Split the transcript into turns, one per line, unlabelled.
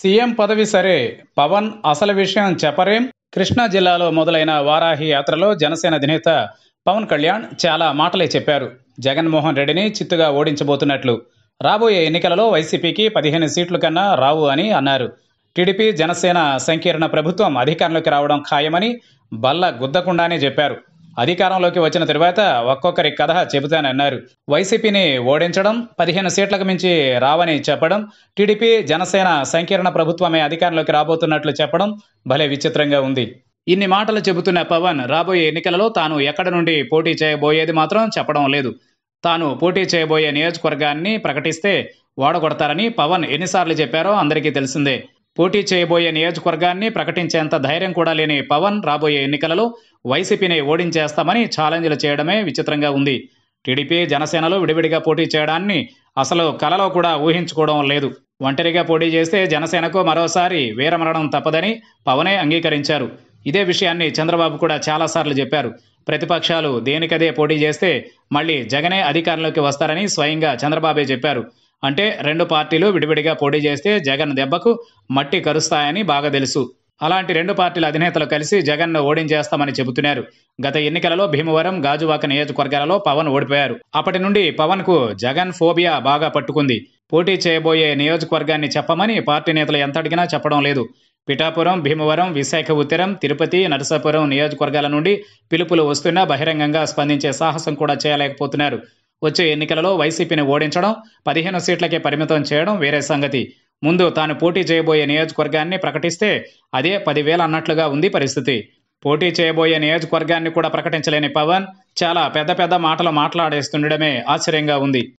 CM పదవి సరే పవన్ అసలు విషయం చెప్పరేం కృష్ణా జిల్లాలో మొదలైన వారాహి యాత్రలో జనసేన అధినేత పవన్ కళ్యాణ్ చాలా మాటలే చెప్పారు జగన్మోహన్ రెడ్డిని చిత్తుగా ఓడించబోతున్నట్లు రాబోయే ఎన్నికలలో వైసీపీకి పదిహేను సీట్లు కన్నా రావు అని అన్నారు టీడీపీ జనసేన సంకీర్ణ ప్రభుత్వం అధికారంలోకి రావడం ఖాయమని బల్ల గుద్దకుండానే చెప్పారు అధికారంలోకి వచ్చిన తరువాత ఒక్కొక్కరి కథ చెబుతానన్నారు వైసీపీని ఓడించడం పదిహేను సీట్లకు మించి రావని చెప్పడం టీడీపీ జనసేన సంకీర్ణ ప్రభుత్వమే అధికారంలోకి రాబోతున్నట్లు చెప్పడం భలే విచిత్రంగా ఉంది ఇన్ని మాటలు చెబుతున్న పవన్ రాబోయే ఎన్నికలలో తాను ఎక్కడ నుండి పోటీ చేయబోయేది మాత్రం చెప్పడం లేదు తాను పోటీ చేయబోయే నియోజకవర్గాన్ని ప్రకటిస్తే ఓడగొడతారని పవన్ ఎన్నిసార్లు చెప్పారో అందరికీ తెలిసిందే పోటీ చేయబోయే నియోజకవర్గాన్ని ప్రకటించేంత ధైర్యం కూడా లేని పవన్ రాబోయే ఎన్నికలలో వైసీపీని ఓడించేస్తామని ఛాలెంజ్లు చేయడమే విచిత్రంగా ఉంది టీడీపీ జనసేనలో విడివిడిగా పోటీ చేయడాన్ని అసలు కలలో కూడా ఊహించుకోవడం లేదు ఒంటరిగా పోటీ చేస్తే జనసేనకు మరోసారి వీరమరణం తప్పదని పవనే అంగీకరించారు ఇదే విషయాన్ని చంద్రబాబు కూడా చాలాసార్లు చెప్పారు ప్రతిపక్షాలు దేనికదే పోటీ చేస్తే మళ్ళీ జగనే అధికారంలోకి వస్తారని స్వయంగా చంద్రబాబే చెప్పారు అంటే రెండు పార్టీలు విడివిడిగా పోటీ చేస్తే జగన్ దెబ్బకు మట్టి కరుస్తాయని బాగా తెలుసు అలాంటి రెండు పార్టీల అధినేతలు కలిసి జగన్ను ఓడించేస్తామని చెబుతున్నారు గత ఎన్నికలలో భీమవరం గాజువాక నియోజకవర్గాలలో పవన్ ఓడిపోయారు అప్పటి నుండి పవన్కు జగన్ ఫోబియా బాగా పట్టుకుంది పోటీ చేయబోయే నియోజకవర్గాన్ని చెప్పమని పార్టీ నేతలు ఎంత అడిగినా చెప్పడం లేదు పిఠాపురం భీమవరం విశాఖ ఉత్తరం తిరుపతి నరసాపురం నియోజకవర్గాల నుండి పిలుపులు వస్తున్నా బహిరంగంగా స్పందించే సాహసం కూడా చేయలేకపోతున్నారు వచ్చే ఎన్నికలలో వైసీపీని ఓడించడం పదిహేను సీట్లకే పరిమితం చేయడం వేరే సంగతి ముందు తాను పోటీ చేయబోయే నియోజకవర్గాన్ని ప్రకటిస్తే అదే పదివేలు అన్నట్లుగా ఉంది పరిస్థితి పోటీ చేయబోయే నియోజకవర్గాన్ని కూడా ప్రకటించలేని పవన్ చాలా పెద్ద పెద్ద మాటలు మాట్లాడేస్తుండడమే ఆశ్చర్యంగా ఉంది